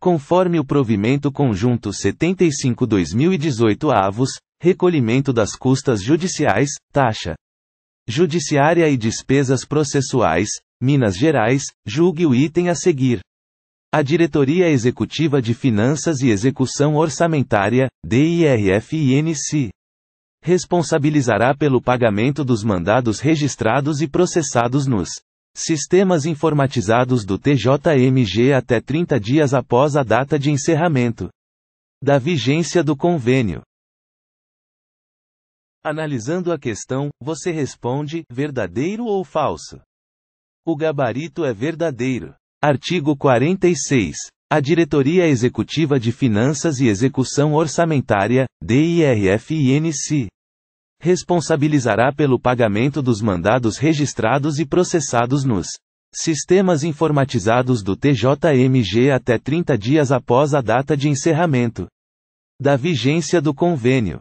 conforme o provimento conjunto 75-2018 avos, recolhimento das custas judiciais, taxa judiciária e despesas processuais, Minas Gerais, julgue o item a seguir. A Diretoria Executiva de Finanças e Execução Orçamentária, DIRFINC, responsabilizará pelo pagamento dos mandados registrados e processados nos Sistemas informatizados do TJMG até 30 dias após a data de encerramento da vigência do convênio. Analisando a questão, você responde: verdadeiro ou falso? O gabarito é verdadeiro. Artigo 46. A Diretoria Executiva de Finanças e Execução Orçamentária, dirf responsabilizará pelo pagamento dos mandados registrados e processados nos sistemas informatizados do TJMG até 30 dias após a data de encerramento da vigência do convênio.